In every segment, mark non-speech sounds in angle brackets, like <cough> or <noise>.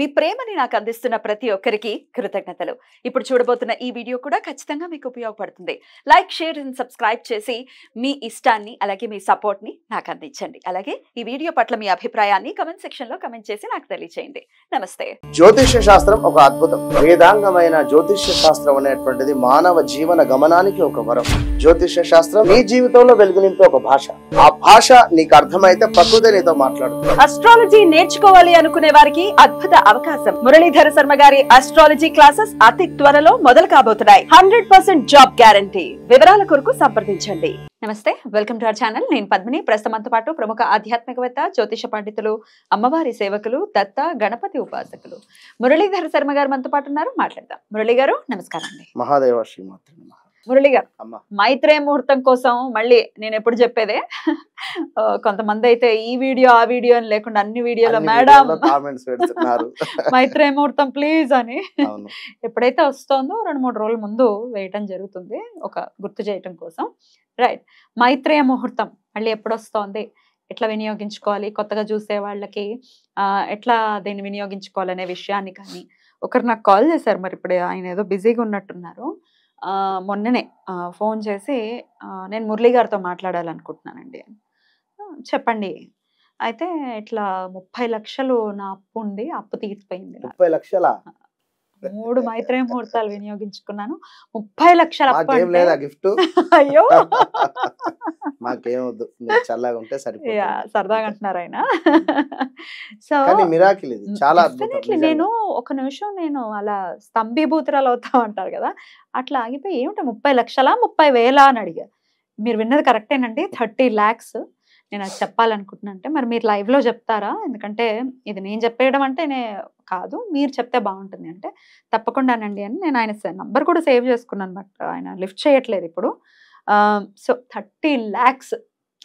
మీ ప్రేమని నాకు అందిస్తున్న ప్రతి ఒక్కరికి కృతజ్ఞతలు ఇప్పుడు చూడబోతున్న ఈ వీడియో కూడా ఖచ్చితంగా మీకు ఉపయోగపడుతుంది లైక్ షేర్ అండ్ సబ్స్క్రైబ్ చేసి మీ ఇష్టాన్ని అలాగే మీ సపోర్ట్ని నాకు అందించండి అలాగే ఈ వీడియో పట్ల మీ అభిప్రాయాన్ని కమెంట్ సెక్షన్ లో కమెంట్ చేసి నాకు తెలియజేయండి నమస్తే జ్యోతిష శాస్త్రం ఒక అద్భుతం వేదాంగమైన జ్యోతిష శాస్త్రం అనేటువంటిది మానవ జీవన గమనానికి ఒక వరం జ్యోతిష శాస్త్రం మీ జీవితంలో వెలుగునింపే ఒక భాష ఆ భాష నీకు అర్థమైతే ప్రకృతి నీతో మాట్లాడుతుంది అస్ట్రాలజీ నేర్చుకోవాలి అనుకునే వారికి అద్భుత అవకాశం మురళీధర శర్మ గారి అస్ట్రాలజీ క్లాసెస్ అతి త్వరలో మొదలు కాబోతున్నాయి హండ్రెడ్ పర్సెంట్ జాబ్ గ్యారంటీ వివరాల కొరకు సంప్రదించండి నమస్తే వెల్కమ్ టు అవర్ ఛానల్ నేను పద్మిని ప్రస్తుతం పాటు ప్రముఖ ఆధ్యాత్మికవేత్త జ్యోతిష పండితులు అమ్మవారి సేవకులు దత్త గణపతి ఉపాసకులు మురళీధర శర్మ గారు మనతో పాటు ఉన్నారు మాట్లాడదాం మురళి గారు నమస్కారం అండి మహాదేవ శ్రీమాత్రి మురళి గారు మైత్రే ముహూర్తం కోసం మళ్ళీ నేను ఎప్పుడు చెప్పేదే కొంతమంది అయితే ఈ వీడియో ఆ వీడియో అని లేకుండా అన్ని వీడియోలు మేడం <laughs> మైత్రే ముహూర్తం ప్లీజ్ అని ఎప్పుడైతే వస్తుందో రెండు మూడు రోజుల ముందు వేయటం జరుగుతుంది ఒక గుర్తు చేయటం కోసం రైట్ మైత్రేయ ముహూర్తం మళ్ళీ ఎప్పుడు వస్తోంది ఎట్లా వినియోగించుకోవాలి కొత్తగా చూసే వాళ్ళకి ఎట్లా దీన్ని వినియోగించుకోవాలనే విషయాన్ని కానీ ఒకరు నాకు కాల్ చేశారు మరి ఇప్పుడు ఆయన ఏదో బిజీగా ఉన్నట్టున్నారు మొన్ననే ఫోన్ చేసి నేను మురళీ గారితో మాట్లాడాలనుకుంటున్నానండి చెప్పండి అయితే ఇట్లా ముప్పై లక్షలు నా అప్పు ఉంది అప్పు తీసిపోయింది ముప్పై లక్షల మూడు మైత్రేయ ముహూర్తాలు వినియోగించుకున్నాను ముప్పై లక్షల గిఫ్ట్ అయ్యో మాకేమొద్దు చల్లగా ఉంటే సరదాగా అంటున్నారు ఆయన <laughs> సో మిరాకిల్ ఇది చాలా నేను ఒక నిమిషం నేను అలా స్తంభీభూతురాలు అవుతా అంటారు కదా అట్లా ఆగిపోయి ఏమిటి ముప్పై లక్షల ముప్పై వేల అని అడిగా మీరు విన్నది కరెక్టేనండి థర్టీ ల్యాక్స్ నేను అది చెప్పాలనుకుంటున్నాను అంటే మరి మీరు లైవ్లో చెప్తారా ఎందుకంటే ఇది నేను చెప్పేయడం అంటే నే కాదు మీరు చెప్తే బాగుంటుంది అంటే తప్పకుండానండి అని నేను ఆయన నంబర్ కూడా సేవ్ చేసుకున్నాను బట్ ఆయన లిఫ్ట్ చేయట్లేదు ఇప్పుడు so thirty lakhs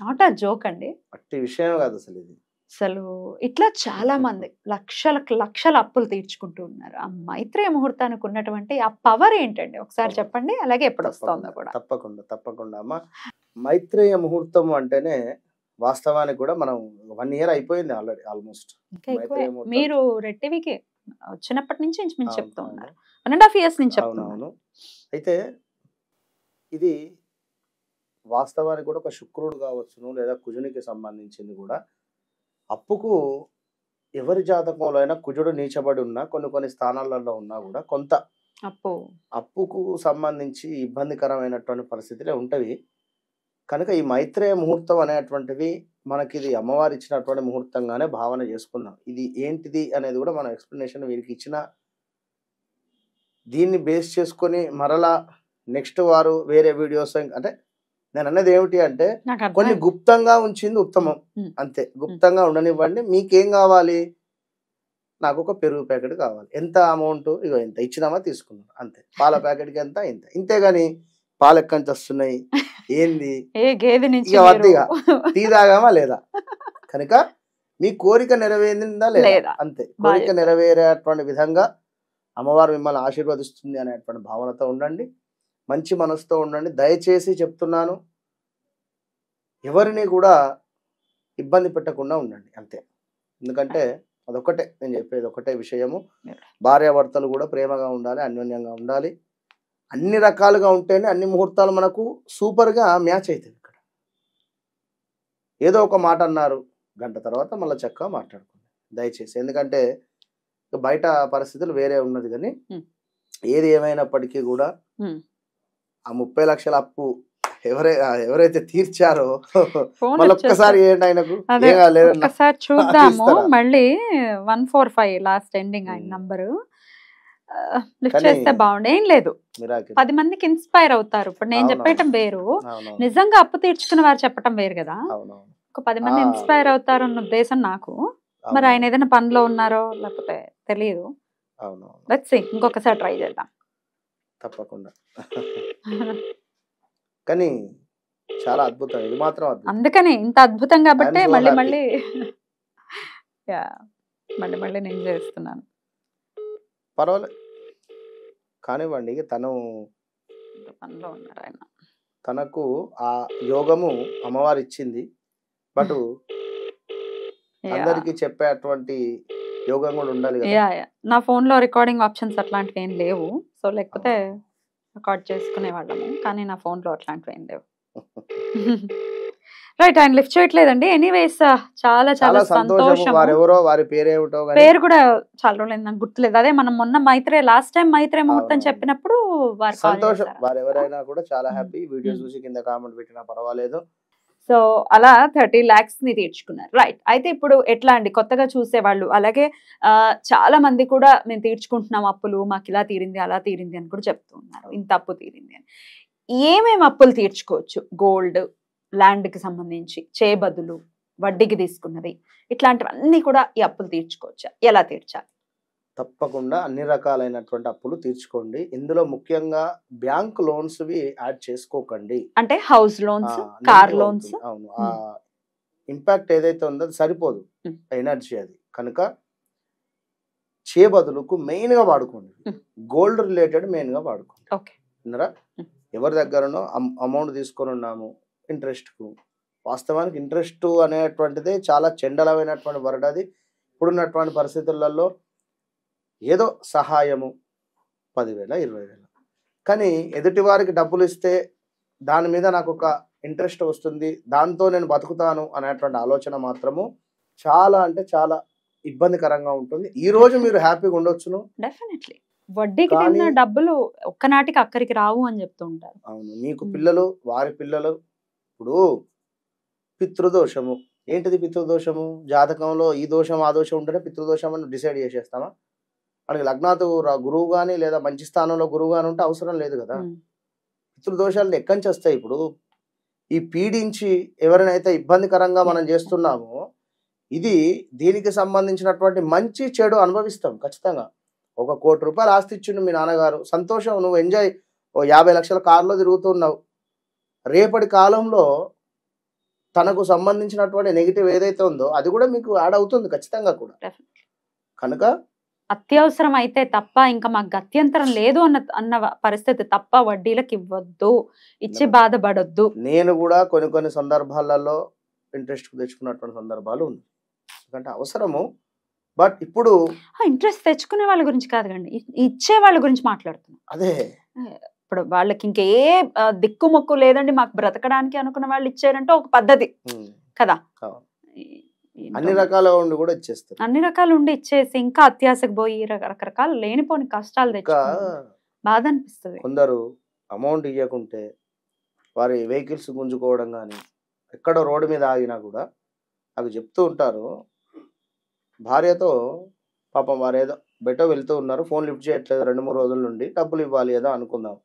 not a joke అండి విషయం కాదు అసలు ఇది అసలు ఇట్లా చాలా మంది లక్షలకు లక్షల అప్పులు తీర్చుకుంటూ ఉన్నారు ఆ మైత్రేయ ముహూర్తానికి ఉన్నటువంటి ఆ పవర్ ఏంటండి ఒకసారి చెప్పండి అలాగే ఎప్పుడు వస్తుందో కూడా తప్పకుండా తప్పకుండా అమ్మ మైత్రేయ ముహూర్తం అంటేనే వాస్తవానికి కూడా మనం వన్ ఇయర్ అయిపోయింది ఆల్రెడీ ఆల్మోస్ట్ మీరు రెట్టివికి వచ్చినప్పటి నుంచి ఇంచుమించు చెప్తూ ఉన్నారు వన్ అండ్ హాఫ్ ఇయర్స్ నుంచి అవునవును అయితే ఇది వాస్తవానికి కూడా ఒక శుక్రుడు కావచ్చును లేదా కుజునికి సంబంధించింది కూడా అప్పుకు ఎవరి జాతకంలో అయినా కుజుడు నీచబడి ఉన్నా కొన్ని కొన్ని స్థానాలలో ఉన్నా కూడా కొంత అప్పు అప్పుకు సంబంధించి ఇబ్బందికరమైనటువంటి పరిస్థితులే ఉంటవి కనుక ఈ మైత్రేయ ముహూర్తం అనేటువంటిది మనకి ఇది అమ్మవారు ఇచ్చినటువంటి ముహూర్తంగానే భావన చేసుకుందాం ఇది ఏంటిది అనేది కూడా మనం ఎక్స్ప్లెనేషన్ వీరికి ఇచ్చిన దీన్ని బేస్ చేసుకొని మరలా నెక్స్ట్ వారు వేరే వీడియోస్ అంటే నేను అన్నది ఏమిటి అంటే కొన్ని గుప్తంగా ఉంచింది ఉత్తమం అంతే గుప్తంగా ఉండనివ్వండి మీకేం కావాలి నాకు ఒక పెరుగు ప్యాకెట్ కావాలి ఎంత అమౌంట్ ఇగో ఇంత ఇచ్చినామా తీసుకున్నాను అంతే పాల ప్యాకెట్కి ఎంత ఇంత ఇంతేగాని పాలెక్కంచి వస్తున్నాయి <laughs> ఏంది ఇక వద్దిగా టీ తాగామా లేదా కనుక మీ కోరిక నెరవేరిందా లేదా అంతే కోరిక నెరవేరేటువంటి విధంగా అమ్మవారు మిమ్మల్ని ఆశీర్వదిస్తుంది అనేటువంటి భావనతో ఉండండి మంచి మనసుతో ఉండండి దయచేసి చెప్తున్నాను ఎవరిని కూడా ఇబ్బంది పెట్టకుండా ఉండండి అంతే ఎందుకంటే అదొకటే నేను చెప్పేది ఒకటే విషయము భార్యాభర్తలు కూడా ప్రేమగా ఉండాలి అన్యోన్యంగా ఉండాలి అన్ని రకాలుగా ఉంటేనే అన్ని ముహూర్తాలు మనకు సూపర్గా మ్యాచ్ అవుతుంది ఇక్కడ ఏదో ఒక మాట అన్నారు గంట తర్వాత మళ్ళీ చక్కగా మాట్లాడుకుంది దయచేసి ఎందుకంటే బయట పరిస్థితులు వేరే ఉన్నది కానీ ఏది ఏమైనప్పటికీ కూడా ఆ ముప్పై లక్షల అప్పు ఎవరై ఎవరైతే తీర్చారో ఒక్కసారి ఆయనకు <laughs> చూద్దాము మళ్ళీ one four five last ending ఆయన నంబరు లిఫ్ట్ చేస్తే బాగుండే ఏం లేదు పది మందికి ఇన్స్పైర్ అవుతారు ఇప్పుడు నేను చెప్పేయటం వేరు నిజంగా అప్పు తీర్చుకున్న వారు చెప్పటం వేరు కదా ఒక పది మంది ఇన్స్పైర్ అవుతారు అన్న ఉద్దేశం నాకు మరి ఆయన ఏదైనా పనిలో ఉన్నారో లేకపోతే తెలియదు ఇంకొకసారి ట్రై చేద్దాం తప్పకుండా కానీ చాలా అద్భుతం ఇది మాత్రం అందుకనే ఇంత అద్భుతం కాబట్టి మళ్ళీ మళ్ళీ మళ్ళీ మళ్ళీ నేను చేస్తున్నాను పర్వాలేదు కానివ్వండి తను పనిలో ఉన్నారు ఆయన తనకు ఆ యోగము అమ్మవారు ఇచ్చింది బట్ hmm. అందరికి చెప్పే అటువంటి యోగం కూడా ఉండాలి నా ఫోన్ లో నా ఫోన్లో రికార్డింగ్ ఆప్షన్స్ అట్లాంటివి ఏం లేవు సో లేకపోతే ah. రికార్డ్ చేసుకునే వాళ్ళము కానీ నా ఫోన్లో అట్లాంటివి ఏం లేవు <laughs> రైట్ ఆయన లిఫ్ట్ చేయట్లేదండి ఎనీవేస్ చాలా చాలా సంతోషం పేరు కూడా చాలా రోజులు నాకు గుర్తులేదు అదే మనం మొన్న మైత్రే లాస్ట్ టైం మైత్రే ముహూర్తం చెప్పినప్పుడు వారు సంతోషం కూడా చాలా హ్యాపీ hmm. Video hmm. చూసి కింద కామెంట్ పెట్టినా పర్వాలేదు సో అలా థర్టీ ల్యాక్స్ ని తీర్చుకున్నారు రైట్ అయితే ఇప్పుడు ఎట్లా అండి కొత్తగా చూసేవాళ్ళు అలాగే చాలా మంది కూడా మేము తీర్చుకుంటున్నాం అప్పులు మాకు ఇలా తీరింది అలా తీరింది అని కూడా చెప్తూ ఉన్నారు ఇంత అప్పు తీరింది అని ఏమేమి అప్పులు తీర్చుకోవచ్చు గోల్డ్ ల్యాండ్కి సంబంధించి చేబదులు వడ్డీకి తీసుకున్నవి ఇట్లాంటివన్నీ కూడా ఈ అప్పులు తీర్చుకోవచ్చా ఎలా తీర్చాలి తప్పకుండా అన్ని రకాలైనటువంటి అప్పులు తీర్చుకోండి ఇందులో ముఖ్యంగా బ్యాంక్ లోన్స్ యాడ్ చేసుకోకండి అంటే హౌస్ లోన్స్ కార్ లోన్స్ అవును ఇంపాక్ట్ ఏదైతే ఉందో సరిపోదు ఎనర్జీ అది కనుక చేబదులకు గా వాడుకోండి గోల్డ్ రిలేటెడ్ మెయిన్ గా వాడుకోండి ఎవరి దగ్గరనో అమౌంట్ తీసుకొని ఉన్నాము ఇంట్రెస్ట్కు వాస్తవానికి ఇంట్రెస్ట్ అనేటువంటిది చాలా చెండలమైనటువంటి వర్డ్ అది ఇప్పుడున్నటువంటి పరిస్థితులలో ఏదో సహాయము పదివేల ఇరవై వేల కానీ ఎదుటివారికి డబ్బులు ఇస్తే దాని మీద నాకు ఒక ఇంట్రెస్ట్ వస్తుంది దాంతో నేను బతుకుతాను అనేటువంటి ఆలోచన మాత్రము చాలా అంటే చాలా ఇబ్బందికరంగా ఉంటుంది ఈ రోజు మీరు హ్యాపీగా ఉండొచ్చును డెఫినెట్లీ వడ్డీకి డబ్బులు ఒక్కనాటికి అక్కడికి రావు అని చెప్తూ ఉంటారు అవును మీకు పిల్లలు వారి పిల్లలు ఇప్పుడు పితృదోషము ఏంటిది పితృదోషము జాతకంలో ఈ దోషం ఆ దోషం ఉంటేనే పితృదోషం అని డిసైడ్ చేసేస్తామా మనకి లగ్నాతు గురువు కానీ లేదా మంచి స్థానంలో గురువు కానీ ఉంటే అవసరం లేదు కదా పితృదోషాలు ఎక్కడి వస్తాయి ఇప్పుడు ఈ పీడించి ఎవరినైతే ఇబ్బందికరంగా మనం చేస్తున్నామో ఇది దీనికి సంబంధించినటువంటి మంచి చెడు అనుభవిస్తాం ఖచ్చితంగా ఒక కోటి రూపాయలు ఆస్తి ఇచ్చిండు మీ నాన్నగారు సంతోషం నువ్వు ఎంజాయ్ ఓ యాభై లక్షల కారులో తిరుగుతున్నావు రేపటి కాలంలో తనకు సంబంధించినటువంటి నెగిటివ్ ఏదైతే ఉందో అది కూడా మీకు యాడ్ అవుతుంది ఖచ్చితంగా కూడా కనుక అత్యవసరం అయితే తప్ప ఇంకా మాకు గత్యంతరం లేదు అన్న అన్న పరిస్థితి తప్ప వడ్డీలకు ఇవ్వద్దు ఇచ్చి బాధపడద్దు నేను కూడా కొన్ని కొన్ని సందర్భాలలో ఇంట్రెస్ట్ తెచ్చుకున్నటువంటి సందర్భాలు ఉంది ఎందుకంటే అవసరము బట్ ఇప్పుడు ఇంట్రెస్ట్ తెచ్చుకునే వాళ్ళ గురించి కాదు కండి ఇచ్చే వాళ్ళ గురించి మాట్లాడుతున్నాం అదే ఇప్పుడు వాళ్ళకి ఇంకే దిక్కుమొక్కు లేదండి మాకు బ్రతకడానికి అనుకున్న వాళ్ళు ఇచ్చారంటే ఒక పద్ధతి కదా అన్ని రకాల ఉండి కూడా ఇచ్చేస్తారు అన్ని రకాలు ఉండి ఇచ్చేసి ఇంకా అత్యాశకు పోయి రకరకాలు లేనిపోని కష్టాలు తెచ్చు బాధ అనిపిస్తుంది కొందరు అమౌంట్ ఇవ్వకుంటే వారి వెహికల్స్ గుంజుకోవడం కానీ ఎక్కడో రోడ్డు మీద ఆగినా కూడా అవి చెప్తూ ఉంటారు భార్యతో పాపం వారు ఏదో బెటో వెళ్తూ ఉన్నారు ఫోన్ లిఫ్ట్ చేయట్లేదు రెండు మూడు రోజుల నుండి డబ్బులు ఇవ్వాలి ఏదో అనుకుందాం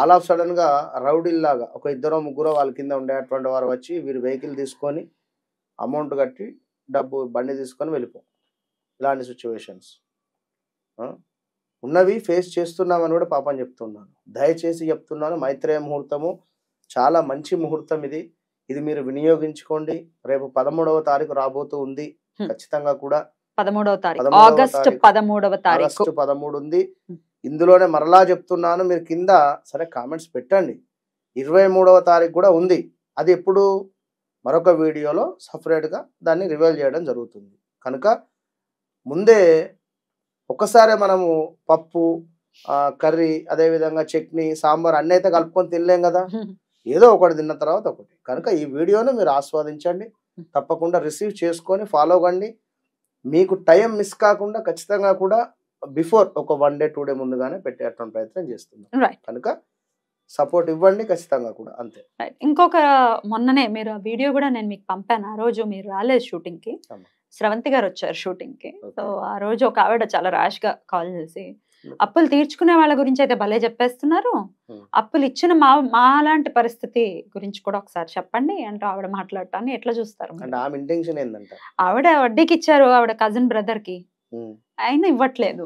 ఆల్ ఆఫ్ సడన్గా రౌడీల్లాగా ఒక ఇద్దరు ముగ్గురు వాళ్ళ కింద ఉండేటువంటి వారు వచ్చి వీరు వెహికల్ తీసుకొని అమౌంట్ కట్టి డబ్బు బండి తీసుకొని వెళ్ళిపో ఇలాంటి సిచ్యువేషన్స్ ఉన్నవి ఫేస్ చేస్తున్నామని కూడా పాపం చెప్తున్నాను దయచేసి చెప్తున్నాను మైత్రేయ ముహూర్తము చాలా మంచి ముహూర్తం ఇది ఇది మీరు వినియోగించుకోండి రేపు పదమూడవ తారీఖు రాబోతూ ఉంది ఖచ్చితంగా కూడా పదమూడవ తారీఖు ఆగస్టు పదమూడవ తారీఖు పదమూడు ఉంది ఇందులోనే మరలా చెప్తున్నాను మీరు కింద సరే కామెంట్స్ పెట్టండి ఇరవై మూడవ తారీఖు కూడా ఉంది అది ఎప్పుడు మరొక వీడియోలో సపరేట్గా దాన్ని రివైల్ చేయడం జరుగుతుంది కనుక ముందే ఒకసారి మనము పప్పు కర్రీ అదేవిధంగా చట్నీ సాంబార్ అన్నీ అయితే కలుపుకొని తినలేం కదా ఏదో ఒకటి తిన్న తర్వాత ఒకటి కనుక ఈ వీడియోను మీరు ఆస్వాదించండి తప్పకుండా రిసీవ్ చేసుకొని ఫాలో కండి మీకు టైం మిస్ కాకుండా ఖచ్చితంగా కూడా బిఫోర్ ఒక వన్ డే టూ డే ముందుగానే పెట్టేటువంటి ప్రయత్నం చేస్తున్నాం కనుక సపోర్ట్ ఇవ్వండి ఖచ్చితంగా కూడా అంతే ఇంకొక మొన్ననే మీరు ఆ వీడియో కూడా నేను మీకు పంపాను ఆ రోజు మీరు రాలేదు షూటింగ్ కి స్రవంతి గారు వచ్చారు షూటింగ్ కి సో ఆ రోజు ఒక ఆవిడ చాలా ర్యాష్ గా కాల్ చేసి అప్పులు తీర్చుకునే వాళ్ళ గురించి అయితే భలే చెప్పేస్తున్నారు అప్పులు ఇచ్చిన మా మా లాంటి పరిస్థితి గురించి కూడా ఒకసారి చెప్పండి అంటే ఆవిడ మాట్లాడటాన్ని ఎట్లా చూస్తారు ఆవిడ వడ్డీకి ఇచ్చారు ఆవిడ కజిన్ బ్రదర్ కి ఆయన ఇవ్వట్లేదు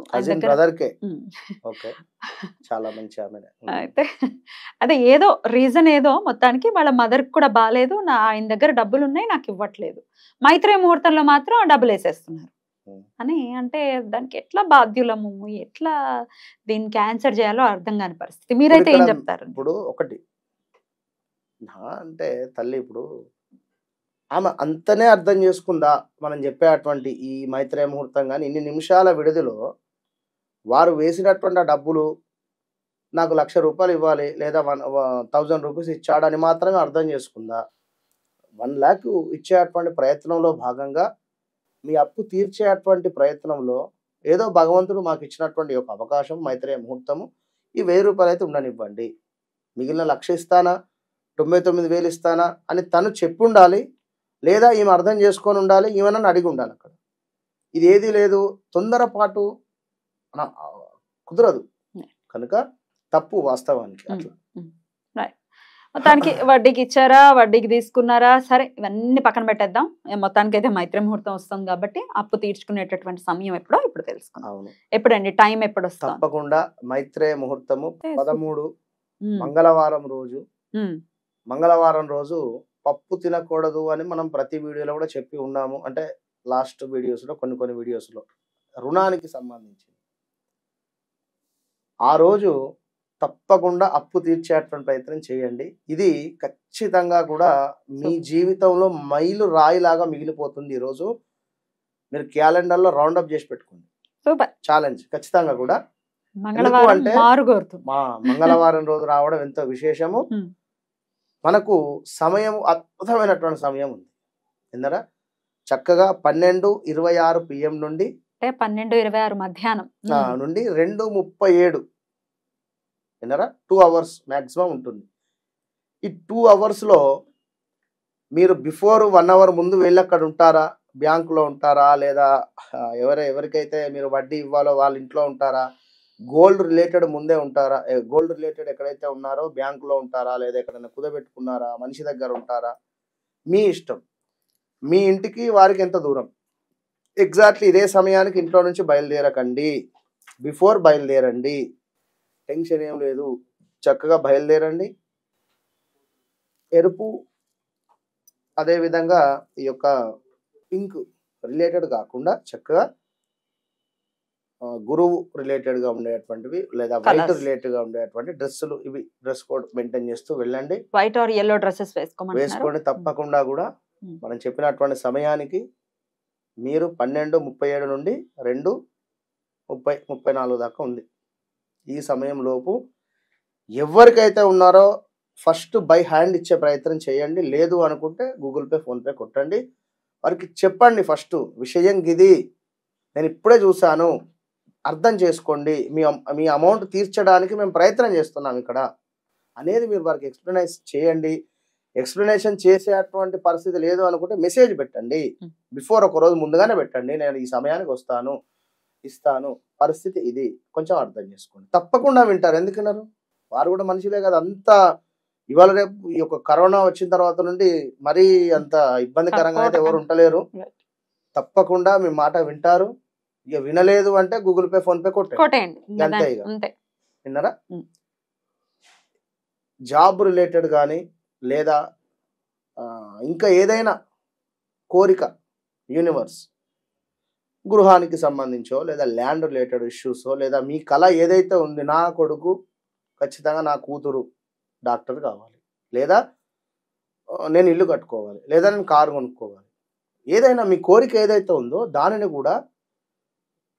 చాలా మంచి <laughs> అయితే అదే ఏదో రీజన్ ఏదో మొత్తానికి వాళ్ళ మదర్ కూడా బాగాలేదు నా ఆయన దగ్గర డబ్బులు ఉన్నాయి నాకు ఇవ్వట్లేదు మైత్రే ముహూర్తంలో మాత్రం డబ్బులు వేసేస్తున్నారు అని అంటే దానికి ఎట్లా బాధ్యులము ఎట్లా దీనికి క్యాన్సర్ చేయాలో అర్థం కాని పరిస్థితి మీరైతే ఏం చెప్తారు ఇప్పుడు ఒకటి అంటే తల్లి ఇప్పుడు ఆమె అంతనే అర్థం చేసుకుందా మనం చెప్పేటువంటి ఈ మైత్రే ముహూర్తం కానీ ఇన్ని నిమిషాల విడుదలో వారు వేసినటువంటి ఆ డబ్బులు నాకు లక్ష రూపాయలు ఇవ్వాలి లేదా వన్ థౌజండ్ రూపీస్ ఇచ్చాడని మాత్రమే అర్థం చేసుకుందా వన్ ల్యాక్ ఇచ్చేటువంటి ప్రయత్నంలో భాగంగా మీ అప్పు తీర్చేటువంటి ప్రయత్నంలో ఏదో భగవంతుడు మాకు ఇచ్చినటువంటి ఒక అవకాశం మైత్రే ముహూర్తము ఈ వెయ్యి రూపాయలు అయితే ఉండనివ్వండి మిగిలిన లక్ష ఇస్తానా తొంభై తొమ్మిది వేలు ఇస్తానా అని తను చెప్పుండాలి లేదా ఈమె అర్థం చేసుకొని ఉండాలి ఈమెనని అడిగి ఉండాలి అక్కడ ఇది ఏది లేదు తొందరపాటు కుదరదు hmm. కనుక తప్పు వాస్తవానికి hmm. Hmm. మొత్తానికి వడ్డీకి ఇచ్చారా వడ్డీకి తీసుకున్నారా సరే ఇవన్నీ పక్కన పెట్టేద్దాం మొత్తానికి అయితే మైత్రి ముహూర్తం వస్తుంది కాబట్టి అప్పు తీర్చుకునేటటువంటి సమయం ఎప్పుడో ఇప్పుడు తెలుసుకున్నాం ఎప్పుడండి టైం ఎప్పుడు వస్తుంది తప్పకుండా మైత్రే ముహూర్తము పదమూడు మంగళవారం రోజు మంగళవారం రోజు పప్పు తినకూడదు అని మనం ప్రతి వీడియోలో కూడా చెప్పి ఉన్నాము అంటే లాస్ట్ వీడియోస్లో కొన్ని కొన్ని వీడియోస్లో రుణానికి సంబంధించి ఆ రోజు తప్పకుండా అప్పు తీర్చేటువంటి ప్రయత్నం చేయండి ఇది ఖచ్చితంగా కూడా మీ జీవితంలో మైలు రాయిలాగా మిగిలిపోతుంది ఈరోజు మీరు క్యాలెండర్లో రౌండప్ చేసి పెట్టుకోండి సూపర్ ఛాలెంజ్ ఖచ్చితంగా కూడా అంటే మంగళవారం రోజు రావడం ఎంతో విశేషము మనకు సమయం అద్భుతమైనటువంటి సమయం ఉంది ఎందుకంటే చక్కగా పన్నెండు ఇరవై ఆరు పిఎం నుండి అంటే పన్నెండు ఇరవై ఆరు మధ్యాహ్నం నుండి రెండు ముప్పై ఏడు విన్నారా టూ అవర్స్ మ్యాక్సిమం ఉంటుంది ఈ టూ అవర్స్లో మీరు బిఫోర్ వన్ అవర్ ముందు వెళ్ళి అక్కడ ఉంటారా బ్యాంకులో ఉంటారా లేదా ఎవరు ఎవరికైతే మీరు వడ్డీ ఇవ్వాలో వాళ్ళ ఇంట్లో ఉంటారా గోల్డ్ రిలేటెడ్ ముందే ఉంటారా గోల్డ్ రిలేటెడ్ ఎక్కడైతే ఉన్నారో బ్యాంకులో ఉంటారా లేదా ఎక్కడైనా కుదబెట్టుకున్నారా మనిషి దగ్గర ఉంటారా మీ ఇష్టం మీ ఇంటికి వారికి ఎంత దూరం ఎగ్జాక్ట్లీ ఇదే సమయానికి ఇంట్లో నుంచి బయలుదేరకండి బిఫోర్ బయలుదేరండి టెన్షన్ ఏం లేదు చక్కగా బయలుదేరండి ఎరుపు అదేవిధంగా ఈ యొక్క పింక్ రిలేటెడ్ కాకుండా చక్కగా గురువు రిలేటెడ్గా ఉండేటువంటివి లేదా వైట్ రిలేటెడ్గా ఉండేటువంటి డ్రెస్సులు ఇవి డ్రెస్ కోడ్ మెయింటైన్ చేస్తూ వెళ్ళండి వైట్ ఆర్ ఎల్లో డ్రెస్సెస్ వేసుకోమని వేసుకోండి తప్పకుండా కూడా hmm. Hmm. మనం చెప్పినటువంటి సమయానికి మీరు పన్నెండు ముప్పై ఏడు నుండి రెండు ముప్పై ముప్పై నాలుగు దాకా ఉంది ఈ సమయంలోపు ఎవరికైతే ఉన్నారో ఫస్ట్ బై హ్యాండ్ ఇచ్చే ప్రయత్నం చేయండి లేదు అనుకుంటే గూగుల్ పే ఫోన్పే కొట్టండి వారికి చెప్పండి ఫస్ట్ విషయం ఇది నేను ఇప్పుడే చూశాను అర్థం చేసుకోండి మీ మీ అమౌంట్ తీర్చడానికి మేము ప్రయత్నం చేస్తున్నాం ఇక్కడ అనేది మీరు వారికి ఎక్స్ప్లెనైజ్ చేయండి ఎక్స్ప్లెనేషన్ చేసేటువంటి పరిస్థితి లేదు అనుకుంటే మెసేజ్ పెట్టండి బిఫోర్ ఒక రోజు ముందుగానే పెట్టండి నేను ఈ సమయానికి వస్తాను ఇస్తాను పరిస్థితి ఇది కొంచెం అర్థం చేసుకోండి తప్పకుండా వింటారు ఎందుకన్నారు వారు కూడా మనిషిలే కదా అంత ఇవాళ రేపు ఈ యొక్క కరోనా వచ్చిన తర్వాత నుండి మరీ అంత ఇబ్బందికరంగా అయితే ఎవరు ఉండలేరు తప్పకుండా మీ మాట వింటారు ఇక వినలేదు అంటే గూగుల్ పే ఫోన్ పే కొట్టేయండి అంతే ఇక విన్నారా జాబ్ రిలేటెడ్ కానీ లేదా ఇంకా ఏదైనా కోరిక యూనివర్స్ గృహానికి సంబంధించో లేదా ల్యాండ్ రిలేటెడ్ ఇష్యూస్ లేదా మీ కళ ఏదైతే ఉంది నా కొడుకు ఖచ్చితంగా నా కూతురు డాక్టర్ కావాలి లేదా నేను ఇల్లు కట్టుకోవాలి లేదా నేను కారు కొనుక్కోవాలి ఏదైనా మీ కోరిక ఏదైతే ఉందో దానిని కూడా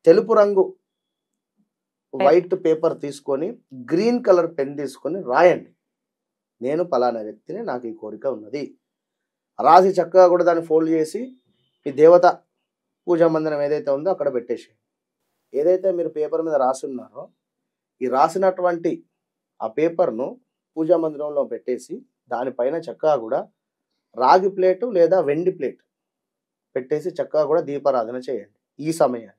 తెలుపు రంగు వైట్ పేపర్ తీసుకొని గ్రీన్ కలర్ పెన్ తీసుకొని రాయండి నేను పలానా వ్యక్తిని నాకు ఈ కోరిక ఉన్నది రాసి చక్కగా కూడా దాన్ని ఫోల్డ్ చేసి మీ దేవత పూజా మందిరం ఏదైతే ఉందో అక్కడ పెట్టేసి ఏదైతే మీరు పేపర్ మీద రాసి ఉన్నారో ఈ రాసినటువంటి ఆ పేపర్ను పూజా మందిరంలో పెట్టేసి దానిపైన చక్కగా కూడా రాగి ప్లేటు లేదా వెండి ప్లేట్ పెట్టేసి చక్కగా కూడా దీపారాధన చేయండి ఈ సమయాన్ని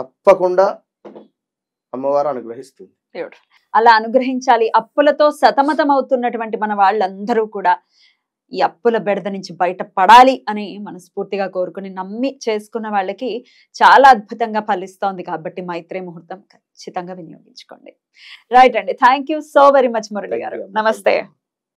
తప్పకుండా అమ్మవారు అనుగ్రహిస్తుంది అలా అనుగ్రహించాలి అప్పులతో సతమతం అవుతున్నటువంటి మన వాళ్ళందరూ కూడా ఈ అప్పుల బెడద నుంచి బయట పడాలి అని మనస్ఫూర్తిగా కోరుకుని నమ్మి చేసుకున్న వాళ్ళకి చాలా అద్భుతంగా ఫలిస్తోంది కాబట్టి మైత్రే ముహూర్తం ఖచ్చితంగా వినియోగించుకోండి రైట్ అండి thank so very much Murali garu నమస్తే